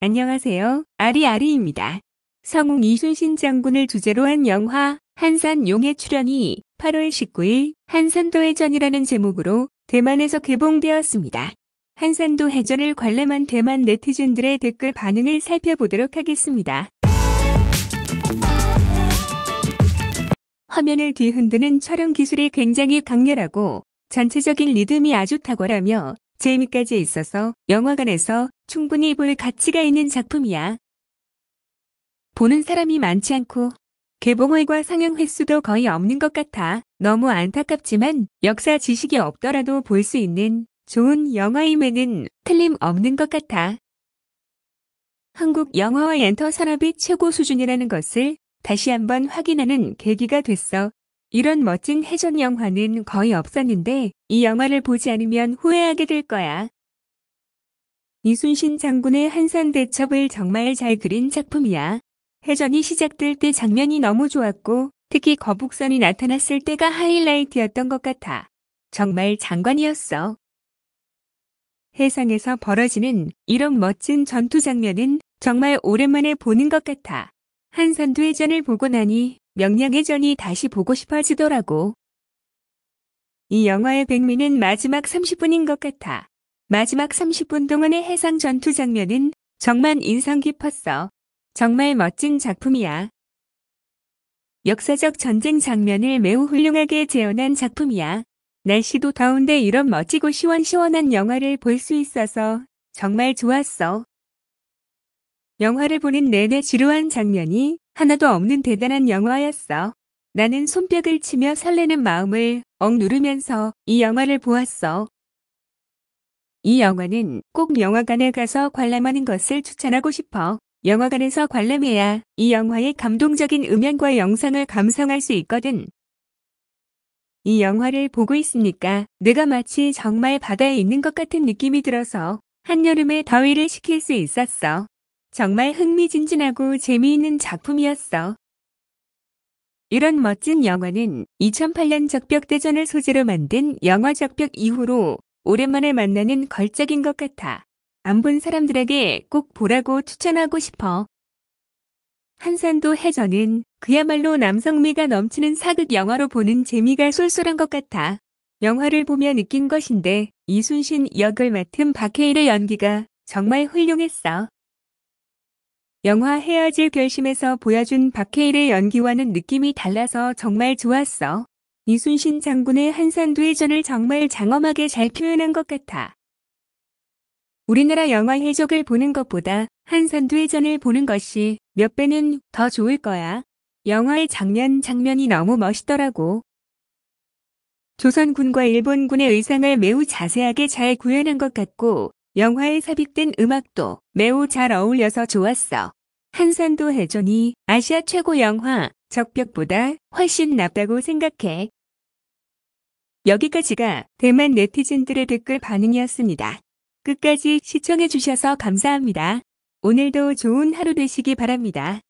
안녕하세요. 아리아리입니다. 성웅 이순신 장군을 주제로 한 영화 한산 용의 출연이 8월 19일 한산도 해전이라는 제목으로 대만에서 개봉되었습니다. 한산도 해전을 관람한 대만 네티즌들의 댓글 반응을 살펴보도록 하겠습니다. 화면을 뒤흔드는 촬영 기술이 굉장히 강렬하고 전체적인 리듬이 아주 탁월하며 재미까지 있어서 영화관에서 충분히 볼 가치가 있는 작품이야. 보는 사람이 많지 않고 개봉월과 상영 횟수도 거의 없는 것 같아 너무 안타깝지만 역사 지식이 없더라도 볼 수 있는 좋은 영화임에는 틀림없는 것 같아. 한국 영화와 엔터 산업이 최고 수준이라는 것을 다시 한번 확인하는 계기가 됐어. 이런 멋진 해전 영화는 거의 없었는데 이 영화를 보지 않으면 후회하게 될 거야. 이순신 장군의 한산 대첩을 정말 잘 그린 작품이야. 해전이 시작될 때 장면이 너무 좋았고 특히 거북선이 나타났을 때가 하이라이트였던 것 같아. 정말 장관이었어. 해상에서 벌어지는 이런 멋진 전투 장면은 정말 오랜만에 보는 것 같아. 한산도 해전을 보고 나니 명량해전이 다시 보고 싶어지더라고. 이 영화의 백미는 마지막 30분인 것 같아. 마지막 30분 동안의 해상 전투 장면은 정말 인상 깊었어. 정말 멋진 작품이야. 역사적 전쟁 장면을 매우 훌륭하게 재현한 작품이야. 날씨도 더운데 이런 멋지고 시원시원한 영화를 볼 수 있어서 정말 좋았어. 영화를 보는 내내 지루한 장면이 하나도 없는 대단한 영화였어. 나는 손뼉을 치며 설레는 마음을 억누르면서 이 영화를 보았어. 이 영화는 꼭 영화관에 가서 관람하는 것을 추천하고 싶어. 영화관에서 관람해야 이 영화의 감동적인 음향과 영상을 감상할 수 있거든. 이 영화를 보고 있으니까 내가 마치 정말 바다에 있는 것 같은 느낌이 들어서 한여름의 더위를 식힐 수 있었어. 정말 흥미진진하고 재미있는 작품이었어. 이런 멋진 영화는 2008년 적벽대전을 소재로 만든 영화 적벽 이후로 오랜만에 만나는 걸작인 것 같아. 안 본 사람들에게 꼭 보라고 추천하고 싶어. 한산도 해전은 그야말로 남성미가 넘치는 사극 영화로 보는 재미가 쏠쏠한 것 같아. 영화를 보며 느낀 것인데 이순신 역을 맡은 박해일의 연기가 정말 훌륭했어. 영화 헤어질 결심에서 보여준 박해일의 연기와는 느낌이 달라서 정말 좋았어. 이순신 장군의 한산도 의전을 정말 장엄하게 잘 표현한 것 같아. 우리나라 영화 해적을 보는 것보다 한산도 의전을 보는 것이 몇 배는 더 좋을 거야. 영화의 장면 장면이 너무 멋있더라고. 조선군과 일본군의 의상을 매우 자세하게 잘 구현한 것 같고 영화에 삽입된 음악도 매우 잘 어울려서 좋았어. 한산도 해전이 아시아 최고 영화 적벽보다 훨씬 낫다고 생각해. 여기까지가 대만 네티즌들의 댓글 반응이었습니다. 끝까지 시청해주셔서 감사합니다. 오늘도 좋은 하루 되시기 바랍니다.